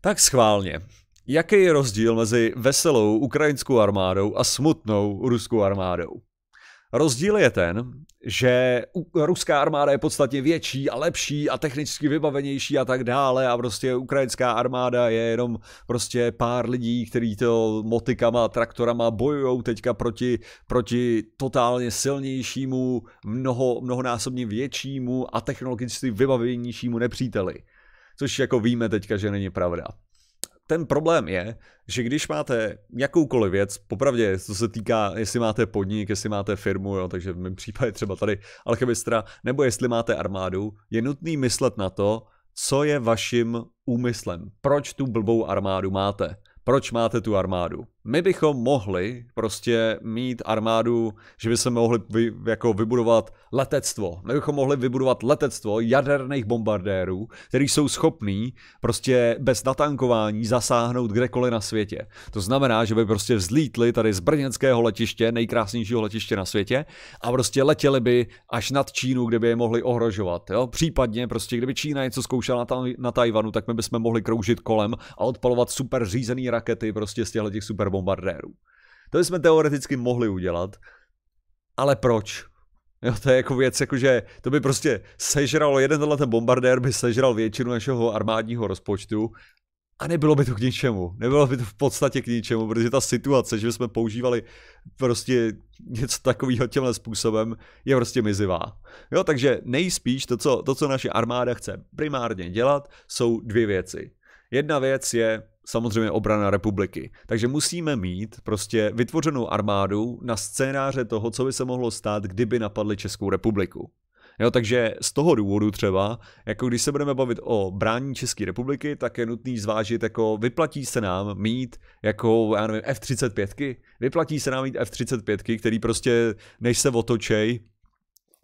Tak schválně. Jaký je rozdíl mezi veselou ukrajinskou armádou a smutnou ruskou armádou? Rozdíl je ten, že ruská armáda je podstatně větší a lepší a technicky vybavenější a tak dále a prostě ukrajinská armáda je jenom prostě pár lidí, kteří to motikama traktorama bojují teďka proti, proti totálně silnějšímu, mnoho, mnohonásobně většímu a technologicky vybavenějšímu nepříteli což jako víme teďka, že není pravda. Ten problém je, že když máte jakoukoliv věc, popravdě, co se týká, jestli máte podnik, jestli máte firmu, jo, takže v mém případě třeba tady Alchemistra, nebo jestli máte armádu, je nutný myslet na to, co je vaším úmyslem. Proč tu blbou armádu máte? Proč máte tu armádu? my bychom mohli prostě mít armádu, že by se mohli vy, jako vybudovat letectvo. My bychom mohli vybudovat letectvo jaderných bombardérů, který jsou schopní prostě bez natankování zasáhnout kdekoliv na světě. To znamená, že by prostě vzlítli tady z brněnského letiště, nejkrásnějšího letiště na světě, a prostě letěli by až nad Čínu, kde by je mohli ohrožovat. Jo? Případně prostě, kdyby Čína něco zkoušela na, ta, na Tajvanu, tak my bychom mohli kroužit kolem a odpalovat super řízený rakety prostě z těchto těch super bombardérů. To jsme teoreticky mohli udělat, ale proč? Jo, to je jako věc, jakože to by prostě sežralo, jeden tenhle ten bombardér by sežral většinu našeho armádního rozpočtu a nebylo by to k ničemu. Nebylo by to v podstatě k ničemu, protože ta situace, že jsme používali prostě něco takového tímhle způsobem, je prostě mizivá. Jo, takže nejspíš to co, to, co naše armáda chce primárně dělat, jsou dvě věci. Jedna věc je samozřejmě obrana republiky. Takže musíme mít prostě vytvořenou armádu na scénáře toho, co by se mohlo stát, kdyby napadli Českou republiku. Jo, takže z toho důvodu třeba, jako když se budeme bavit o brání České republiky, tak je nutný zvážit, jako vyplatí se nám mít jako, já nevím, F-35, vyplatí se nám mít F-35, který prostě, než se otočej,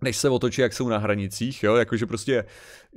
než se otočí, jak jsou na hranicích, jo, jakože prostě,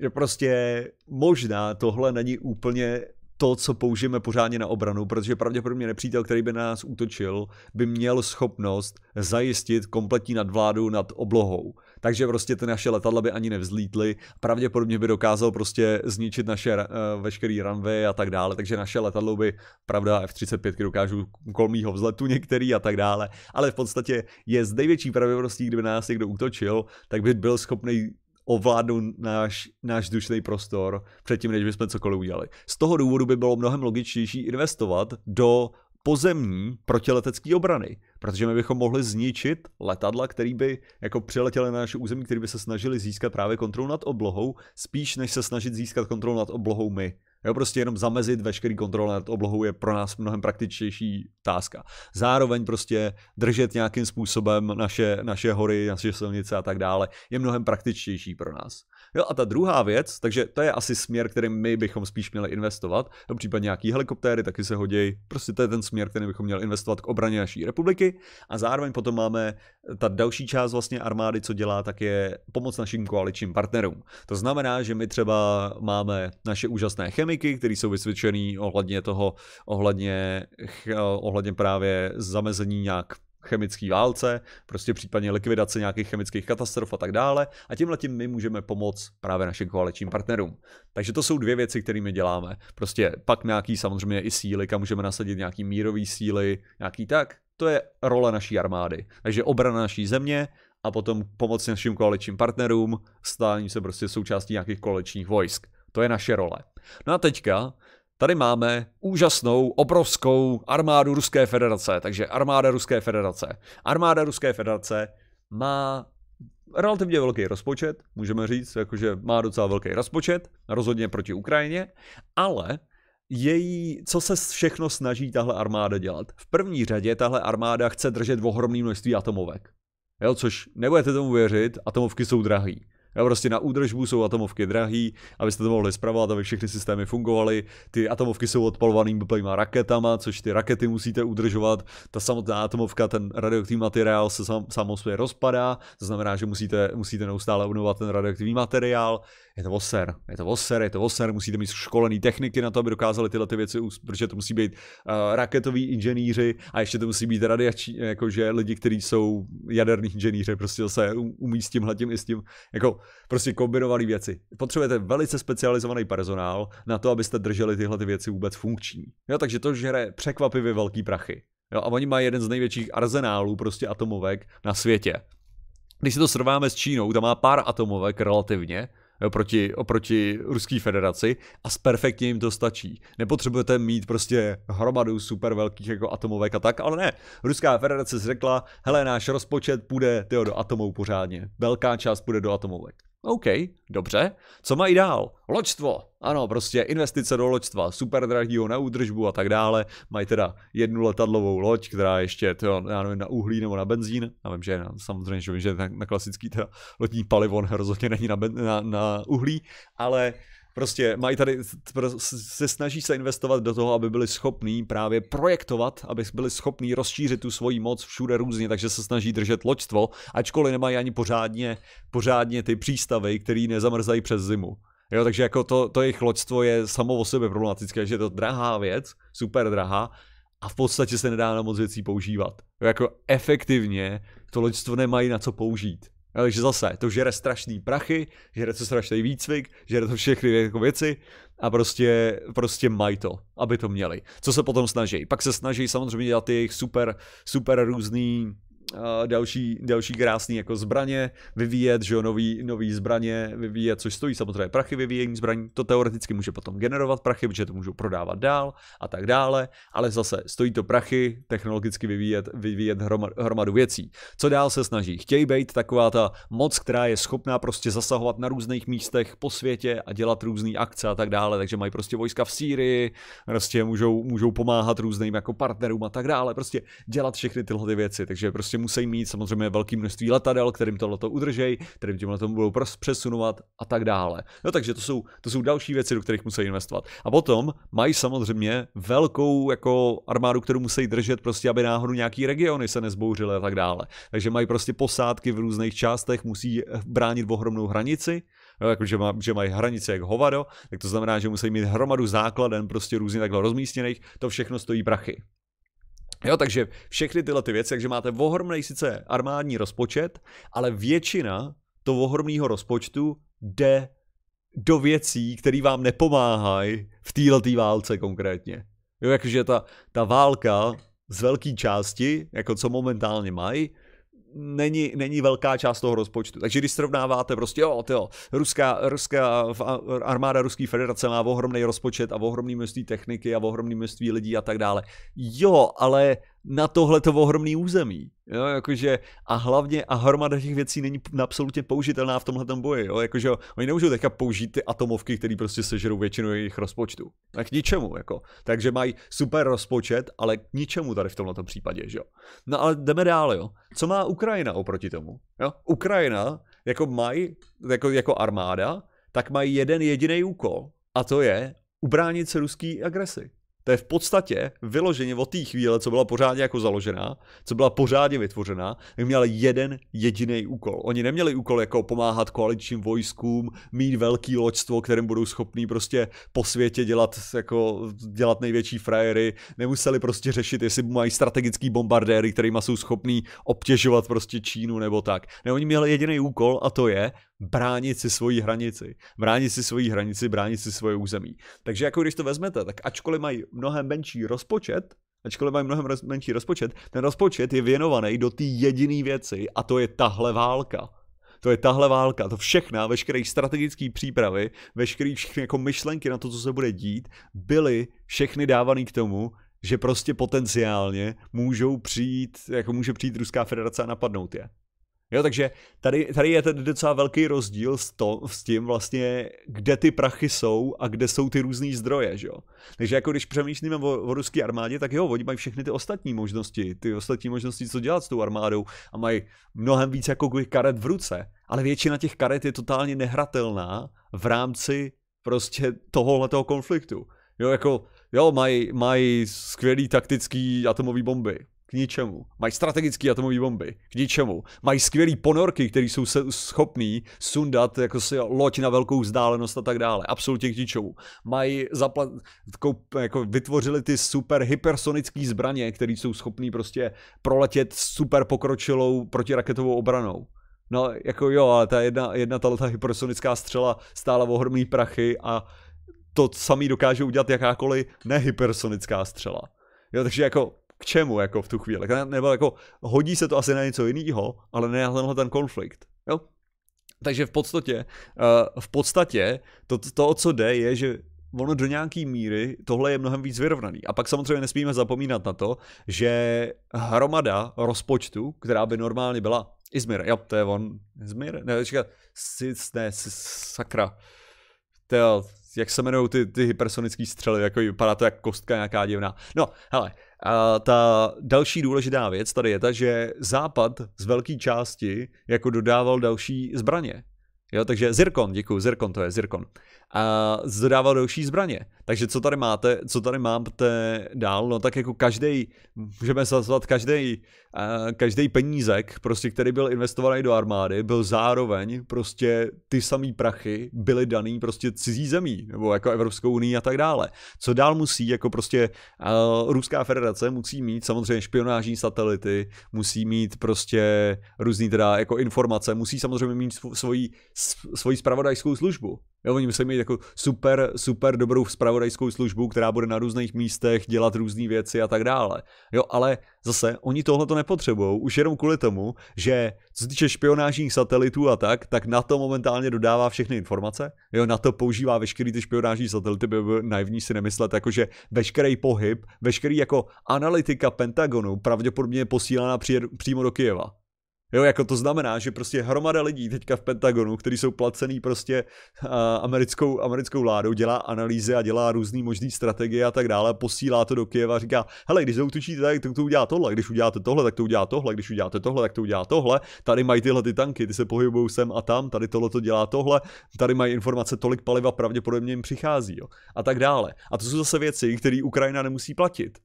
že prostě možná tohle není úplně to, co použijeme pořádně na obranu, protože pravděpodobně nepřítel, který by na nás útočil, by měl schopnost zajistit kompletní nadvládu nad oblohou. Takže prostě ty naše letadla by ani nevzlítly, pravděpodobně by dokázal prostě zničit naše uh, veškerý runway a tak dále, takže naše letadlo by, pravda, F-35 dokážou kolmýho vzletu některý a tak dále, ale v podstatě je s největší pravděpodobností, kdyby nás někdo útočil, tak by byl schopný Ovládnout náš, náš vzdušný prostor předtím, než bychom cokoliv udělali. Z toho důvodu by bylo mnohem logičtější investovat do pozemní protiletecké obrany, protože my bychom mohli zničit letadla, který by jako přiletěly na naše území, který by se snažili získat právě kontrolu nad oblohou, spíš než se snažit získat kontrolu nad oblohou my. Jo, prostě jenom zamezit veškerý kontrol nad oblohou je pro nás mnohem praktičtější táska. Zároveň prostě držet nějakým způsobem naše, naše hory, naše silnice a tak dále je mnohem praktičtější pro nás. Jo a ta druhá věc, takže to je asi směr, kterým my bychom spíš měli investovat, no případně nějaký helikoptéry taky se hodějí, prostě to je ten směr, který bychom měli investovat k obraně naší republiky a zároveň potom máme ta další část vlastně armády, co dělá, tak je pomoc našim koaličním partnerům. To znamená, že my třeba máme naše úžasné chemiky, které jsou vysvědčený ohledně toho, ohledně, ohledně právě zamezení nějak chemické válce, prostě případně likvidace nějakých chemických katastrof a tak dále. A tímhle tím my můžeme pomoct právě našim koaličním partnerům. Takže to jsou dvě věci, kterými děláme. Prostě pak nějaký samozřejmě i síly, kam můžeme nasadit nějaký mírový síly, nějaký tak. To je role naší armády. Takže obrana naší země a potom pomoc našim koaličním partnerům, stání se prostě součástí nějakých koaličních vojsk. To je naše role. No a teďka tady máme úžasnou, obrovskou armádu Ruské federace. Takže armáda Ruské federace. Armáda Ruské federace má relativně velký rozpočet, můžeme říct, jakože má docela velký rozpočet, rozhodně proti Ukrajině, ale její, co se všechno snaží tahle armáda dělat? V první řadě tahle armáda chce držet ohromné množství atomovek. Jo, což nebudete tomu věřit, atomovky jsou drahé. Jo, prostě na údržbu jsou atomovky drahý, abyste to mohli zpravovat, aby všechny systémy fungovaly. Ty atomovky jsou odpalovaný plnýma raketama, což ty rakety musíte udržovat. Ta samotná atomovka, ten radioaktivní materiál se sam, samozřejmě rozpadá, to znamená, že musíte, musíte neustále obnovovat ten radioaktivní materiál. Je to oser, je to oser, je to oser, musíte mít školený techniky na to, aby dokázali tyhle ty věci, protože to musí být uh, raketoví inženýři a ještě to musí být radiační, jakože lidi, kteří jsou jaderní inženýři, prostě se umí s tímhle tím i s tím, jako prostě kombinované věci. Potřebujete velice specializovaný personál na to, abyste drželi tyhle ty věci vůbec funkční. Jo, takže to žere překvapivě velký prachy. Jo, a oni mají jeden z největších arzenálů prostě atomovek na světě. Když si to srovnáme s Čínou, tam má pár atomovek relativně, oproti, oproti Ruské federaci a perfektně jim to stačí. Nepotřebujete mít prostě hromadu super velkých jako atomovek a tak, ale ne. Ruská federace řekla, hele, náš rozpočet půjde tyjo, do atomů pořádně. Velká část půjde do atomovek. OK, dobře. Co mají dál? Loďstvo. Ano, prostě investice do loďstva, super drahýho na údržbu a tak dále. Mají teda jednu letadlovou loď, která ještě, to, já nevím, na uhlí nebo na benzín. Já vím, že samozřejmě, že, vím, že na, na klasický teda lodní palivo rozhodně není na, ben, na, na uhlí, ale Prostě mají tady, se snaží se investovat do toho, aby byli schopní právě projektovat, aby byli schopní rozšířit tu svoji moc všude různě, takže se snaží držet loďstvo, ačkoliv nemají ani pořádně, pořádně ty přístavy, které nezamrzají přes zimu. Jo, takže jako to, to jejich loďstvo je samo o sobě problematické, že je to drahá věc, super drahá, a v podstatě se nedá na moc věcí používat. Jako efektivně to loďstvo nemají na co použít. Takže zase, to žere strašný prachy, žere to strašný výcvik, žere to všechny jako věci a prostě, prostě mají to, aby to měli. Co se potom snaží? Pak se snaží samozřejmě dělat ty jejich super, super různý další, další krásný jako zbraně vyvíjet, že jo, nový, nový zbraně vyvíjet, což stojí samozřejmě prachy vyvíjení zbraní, to teoreticky může potom generovat prachy, protože to můžou prodávat dál a tak dále, ale zase stojí to prachy technologicky vyvíjet, vyvíjet hromadu věcí. Co dál se snaží? Chtějí být taková ta moc, která je schopná prostě zasahovat na různých místech po světě a dělat různé akce a tak dále, takže mají prostě vojska v Sýrii, prostě můžou, můžou pomáhat různým jako partnerům a tak dále, prostě dělat všechny tyhle věci, takže prostě prostě musí mít samozřejmě velké množství letadel, kterým tohle to udržej, kterým tímhle tomu budou přesunovat a tak dále. No takže to jsou, to jsou další věci, do kterých musí investovat. A potom mají samozřejmě velkou jako armádu, kterou musí držet prostě, aby náhodou nějaký regiony se nezbouřily a tak dále. Takže mají prostě posádky v různých částech, musí eh, bránit ohromnou hranici, No, jako že, má, že mají hranice jak hovado, tak to znamená, že musí mít hromadu základen prostě různě takhle rozmístěných, to všechno stojí prachy. Jo, takže všechny tyhle ty věci, takže máte ohromný sice armádní rozpočet, ale většina toho ohromného rozpočtu jde do věcí, které vám nepomáhají v této válce konkrétně. Jo, jakože ta, ta válka z velké části, jako co momentálně mají, není, není velká část toho rozpočtu. Takže když srovnáváte prostě, jo, tyjo, ruská, ruská armáda Ruské federace má ohromný rozpočet a ohromný množství techniky a ohromný množství lidí a tak dále. Jo, ale na tohleto ohromný území. Jo, jakože, a hlavně a hromada těch věcí není absolutně použitelná v tomhle boji. Jo, jakože oni nemůžou teďka použít ty atomovky, které prostě sežerou většinu jejich rozpočtu. A k ničemu. Jako. Takže mají super rozpočet, ale k ničemu tady v tomhle případě. Že No ale jdeme dál. Jo. Co má Ukrajina oproti tomu? Jo? Ukrajina jako mají, jako, jako armáda, tak mají jeden jediný úkol. A to je ubránit se ruský agresi. To je v podstatě vyloženě od té chvíle, co byla pořádně jako založená, co byla pořádně vytvořená, tak měl jeden jediný úkol. Oni neměli úkol jako pomáhat koaličním vojskům, mít velký loďstvo, kterým budou schopní prostě po světě dělat, jako, dělat největší frajery, nemuseli prostě řešit, jestli mají strategický bombardéry, kterými jsou schopní obtěžovat prostě Čínu nebo tak. Ne, oni měli jediný úkol a to je bránit si svoji hranici. Bránit si svoji hranici, bránit si svoje území. Takže jako když to vezmete, tak ačkoliv mají mnohem menší rozpočet, ačkoliv mají mnohem roz, menší rozpočet, ten rozpočet je věnovaný do té jediné věci a to je tahle válka. To je tahle válka, to všechna, veškeré strategické přípravy, veškeré všechny jako myšlenky na to, co se bude dít, byly všechny dávané k tomu, že prostě potenciálně můžou přijít, jako může přijít Ruská federace a napadnout je. Jo, takže tady, tady je tedy docela velký rozdíl s, to, s tím vlastně, kde ty prachy jsou a kde jsou ty různé zdroje, že jo. Takže jako když přemýšlíme o, o ruské armádě, tak jo, oni mají všechny ty ostatní možnosti, ty ostatní možnosti, co dělat s tou armádou a mají mnohem víc jako karet v ruce, ale většina těch karet je totálně nehratelná v rámci prostě tohohletoho konfliktu. Jo, jako, jo, mají maj skvělý taktický atomové bomby, k ničemu. Mají strategické atomové bomby. K ničemu. Mají skvělé ponorky, které jsou schopné sundat jako si loď na velkou vzdálenost a tak dále. Absolutně k ničemu. Mají koup- jako vytvořili ty super hypersonické zbraně, které jsou schopné prostě proletět super pokročilou protiraketovou obranou. No, jako jo, ale ta jedna, jedna ta hypersonická střela stála ohromný prachy a to samý dokáže udělat jakákoliv nehypersonická střela. Jo, takže jako k čemu jako v tu chvíli. Nebo jako hodí se to asi na něco jiného, ale ne na tenhle ten konflikt. Jo? Takže v podstatě, eh, v podstatě to, to, o co jde, je, že ono do nějaký míry tohle je mnohem víc vyrovnaný. A pak samozřejmě nesmíme zapomínat na to, že hromada rozpočtu, která by normálně byla Izmir, jo, to je on, Izmir, ne, čeká, ne, sakra, to jak se jmenují ty, ty hypersonické střely, jako vypadá to jak kostka nějaká divná. No, hele, a ta další důležitá věc tady je ta, že Západ z velké části jako dodával další zbraně. Jo, takže Zirkon, děkuji, Zirkon to je, Zirkon a zdodával další zbraně. Takže co tady máte, co tady máte dál, no tak jako každý, můžeme nazvat každý, uh, každý penízek, prostě který byl investovaný do armády, byl zároveň prostě ty samý prachy byly daný prostě cizí zemí, nebo jako Evropskou unii a tak dále. Co dál musí, jako prostě uh, Ruská federace musí mít samozřejmě špionážní satelity, musí mít prostě různý teda jako informace, musí samozřejmě mít svoji, svoji spravodajskou službu. Jo, oni museli mít jako super, super dobrou spravodajskou službu, která bude na různých místech dělat různé věci a tak dále. Jo, ale zase oni tohle to nepotřebují, už jenom kvůli tomu, že co se týče špionážních satelitů a tak, tak na to momentálně dodává všechny informace. Jo, na to používá veškerý ty špionážní satelity, by byl naivní si nemyslet, jakože veškerý pohyb, veškerý jako analytika Pentagonu pravděpodobně je posílána přímo do Kijeva. Jo, jako to znamená, že prostě hromada lidí teďka v Pentagonu, kteří jsou placený prostě americkou, americkou vládou, dělá analýzy a dělá různé možné strategie a tak dále, posílá to do Kyjeva a říká, hele, když zautočíte, tak to, to udělá tohle, když uděláte tohle, tak to udělá tohle, když uděláte tohle, tak to udělá tohle, tady mají tyhle ty tanky, ty se pohybují sem a tam, tady tohle to dělá tohle, tady mají informace, tolik paliva pravděpodobně jim přichází, jo, a tak dále. A to jsou zase věci, které Ukrajina nemusí platit.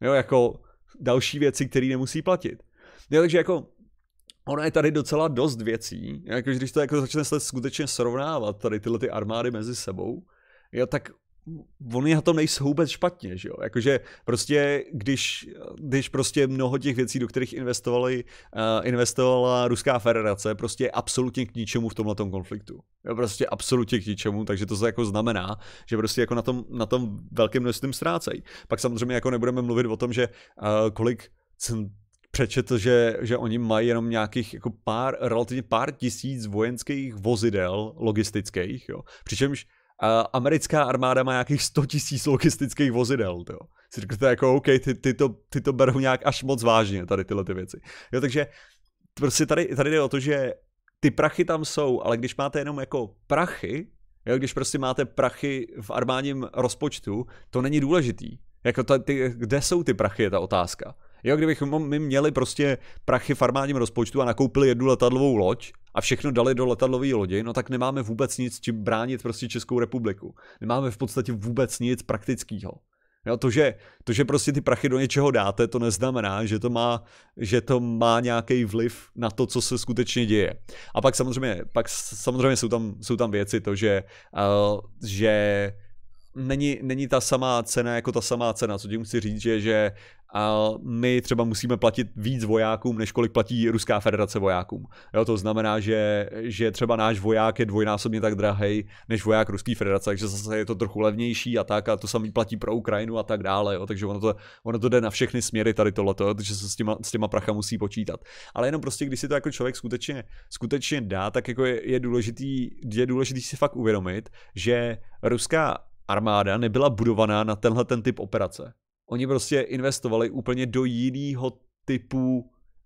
Jo, jako další věci, které nemusí platit. Jo, takže jako Ona je tady docela dost věcí, jakože když to jako začne se skutečně srovnávat tady tyhle ty armády mezi sebou, jo, tak oni na tom nejsou vůbec špatně, že jo? Jakože prostě, když, když prostě mnoho těch věcí, do kterých investovali, uh, investovala Ruská federace, prostě je absolutně k ničemu v tomhle konfliktu. Jo, prostě absolutně k ničemu, takže to jako znamená, že prostě jako na tom, na tom velkém množstvím ztrácejí. Pak samozřejmě jako nebudeme mluvit o tom, že uh, kolik cent, přečetl, že, že oni mají jenom nějakých jako pár, relativně pár tisíc vojenských vozidel logistických, jo. Přičemž uh, americká armáda má nějakých 100 tisíc logistických vozidel, jo. Si řeknete jako, OK, ty, ty, to, ty to berou nějak až moc vážně, tady tyhle ty věci. Jo, takže prostě tady, tady jde o to, že ty prachy tam jsou, ale když máte jenom jako prachy, jo, když prostě máte prachy v armádním rozpočtu, to není důležitý. Jako ta, ty, kde jsou ty prachy, je ta otázka. Jo, kdybychom my měli prostě prachy v armádním rozpočtu a nakoupili jednu letadlovou loď a všechno dali do letadlové lodi, no tak nemáme vůbec nic, čím bránit prostě Českou republiku. Nemáme v podstatě vůbec nic praktického. Jo, to, že, to, že prostě ty prachy do něčeho dáte, to neznamená, že to má, že to má nějaký vliv na to, co se skutečně děje. A pak samozřejmě, pak samozřejmě jsou, tam, jsou tam věci, to, že, uh, že není, není ta samá cena jako ta samá cena. Co tím chci říct, že že a my třeba musíme platit víc vojákům, než kolik platí Ruská federace vojákům. Jo, to znamená, že, že třeba náš voják je dvojnásobně tak drahý než voják Ruské federace, takže zase je to trochu levnější a tak, a to samý platí pro Ukrajinu a tak dále. Jo, takže ono to, ono to jde na všechny směry tady tohleto, jo, takže se s těma, s těma pracha musí počítat. Ale jenom prostě, když si to jako člověk skutečně, skutečně dá, tak jako je, je, důležitý, je důležitý si fakt uvědomit, že ruská armáda nebyla budovaná na tenhle ten typ operace. Oni prostě investovali úplně do jiného typu,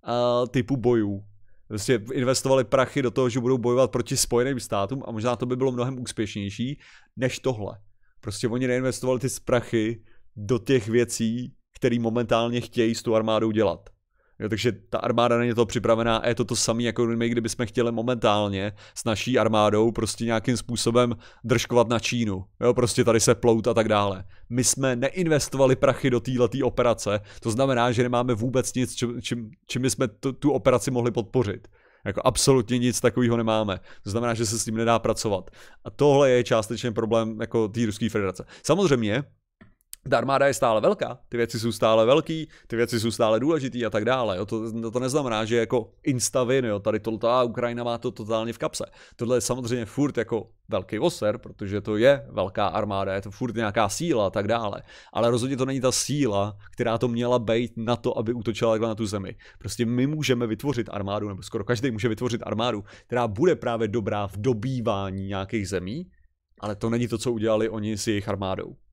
uh, typu bojů. Prostě investovali prachy do toho, že budou bojovat proti Spojeným státům a možná to by bylo mnohem úspěšnější než tohle. Prostě oni neinvestovali ty prachy do těch věcí, které momentálně chtějí s tu armádou dělat. Jo, takže ta armáda není to připravená a je to to samé, jako my, kdybychom chtěli momentálně s naší armádou prostě nějakým způsobem držkovat na Čínu. Jo, prostě tady se plout a tak dále. My jsme neinvestovali prachy do této operace, to znamená, že nemáme vůbec nic, čím, čím, čím jsme tu, tu operaci mohli podpořit. Jako absolutně nic takového nemáme. To znamená, že se s tím nedá pracovat. A tohle je částečně problém jako té ruské federace. Samozřejmě, ta armáda je stále velká, ty věci jsou stále velký, ty věci jsou stále důležitý a tak dále. Jo. To, to, no, to neznamená, že jako instavin, jo, tady tohle, ta Ukrajina má to totálně v kapse. Tohle je samozřejmě furt jako velký oser, protože to je velká armáda, je to furt nějaká síla a tak dále. Ale rozhodně to není ta síla, která to měla být na to, aby útočila takhle na tu zemi. Prostě my můžeme vytvořit armádu, nebo skoro každý může vytvořit armádu, která bude právě dobrá v dobývání nějakých zemí, ale to není to, co udělali oni s jejich armádou.